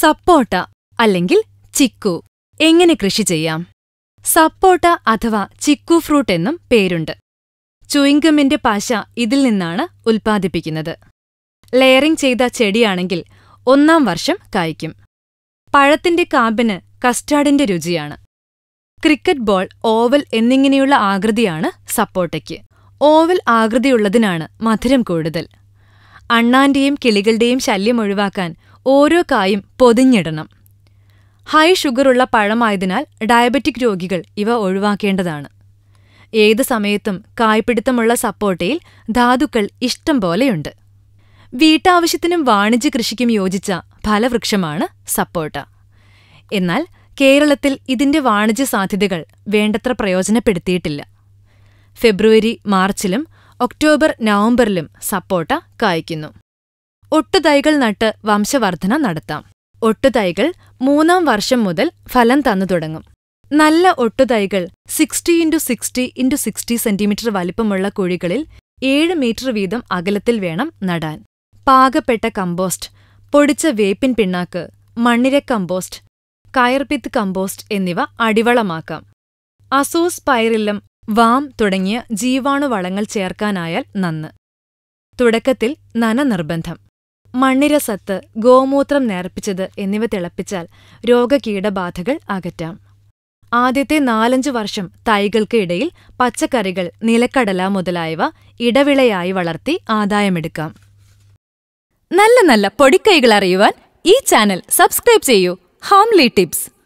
സപ്പോട്ട അല്ലെങ്കിൽ ചിക്കു എങ്ങനെ കൃഷി ചെയ്യാം സപ്പോട്ട അഥവാ ചിക്കു ഫ്രൂട്ട് എന്നും പേരുണ്ട് ചുയിങ്കമിന്റെ പാശ ഇതിൽ നിന്നാണ് ഉൽപ്പാദിപ്പിക്കുന്നത് ലെയറിംഗ് ചെയ്ത ചെടിയാണെങ്കിൽ ഒന്നാം വർഷം കായ്ക്കും പഴത്തിന്റെ കാമ്പിന് കസ്റ്റാർഡിന്റെ രുചിയാണ് ക്രിക്കറ്റ് ബോൾ ഓവൽ എന്നിങ്ങനെയുള്ള ആകൃതിയാണ് സപ്പോട്ടയ്ക്ക് ഓവൽ ആകൃതിയുള്ളതിനാണ് മധുരം കൂടുതൽ അണ്ണാന്റെയും കിളികളുടെയും ശല്യം ഒഴിവാക്കാൻ ഓരോ കായും പൊതിഞ്ഞിടണം ഹൈ ഷുഗറുള്ള പഴമായതിനാൽ ഡയബറ്റിക് രോഗികൾ ഇവ ഒഴിവാക്കേണ്ടതാണ് ഏത് സമയത്തും കായ്പിടുത്തമുള്ള സപ്പോട്ടയിൽ ധാതുക്കൾ ഇഷ്ടം പോലെയുണ്ട് വീട്ടാവശ്യത്തിനും വാണിജ്യ കൃഷിക്കും യോജിച്ച ഫലവൃക്ഷമാണ് സപ്പോട്ട എന്നാൽ കേരളത്തിൽ ഇതിന്റെ വാണിജ്യ സാധ്യതകൾ വേണ്ടത്ര പ്രയോജനപ്പെടുത്തിയിട്ടില്ല ഫെബ്രുവരി മാർച്ചിലും ഒക്ടോബർ നവംബറിലും സപ്പോട്ട കായ്ക്കുന്നു ഒട്ടുതൈകൾ നട്ട് വംശവർധന നടത്താം ഒട്ടുതൈകൾ മൂന്നാം വർഷം മുതൽ ഫലം തന്നു തുടങ്ങും നല്ല ഒട്ടുതൈകൾ sixty into sixty into sixty centimetre വലിപ്പമുള്ള കുഴികളിൽ ഏഴ് മീറ്റർ വീതം അകലത്തിൽ വേണം നടാൻ പാകപ്പെട്ട കമ്പോസ്റ്റ് പൊടിച്ച വേപ്പിൻ പിണ്ണാക്ക് മണ്ണിര കമ്പോസ്റ്റ് കയർപിത്ത് കമ്പോസ്റ്റ് എന്നിവ അടിവളമാക്കാം അസൂസ് പൈറില്ലം വാം തുടങ്ങിയ ജീവാണുവളങ്ങൾ ചേർക്കാനായാൽ നന്ന് തുടക്കത്തിൽ നന നിർബന്ധം മണ്ണിരസത്ത് ഗോമൂത്രം നേർപ്പിച്ചത് എന്നിവ തിളപ്പിച്ചാൽ രോഗകീടബാധകൾ അകറ്റാം ആദ്യത്തെ നാലഞ്ചു വർഷം തൈകൾക്ക് ഇടയിൽ പച്ചക്കറികൾ നിലക്കടല മുതലായവ ഇടവിളയായി വളർത്തി ആദായമെടുക്കാം നല്ല നല്ല പൊടിക്കൈകൾ അറിയുവാൻ ഈ ചാനൽ സബ്സ്ക്രൈബ് ചെയ്യൂ ഹോംലി ടിപ്സ്